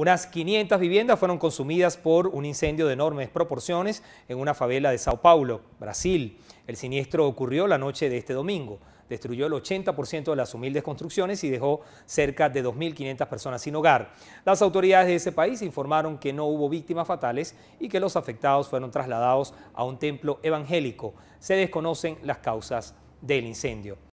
Unas 500 viviendas fueron consumidas por un incendio de enormes proporciones en una favela de Sao Paulo, Brasil. El siniestro ocurrió la noche de este domingo. Destruyó el 80% de las humildes construcciones y dejó cerca de 2.500 personas sin hogar. Las autoridades de ese país informaron que no hubo víctimas fatales y que los afectados fueron trasladados a un templo evangélico. Se desconocen las causas del incendio.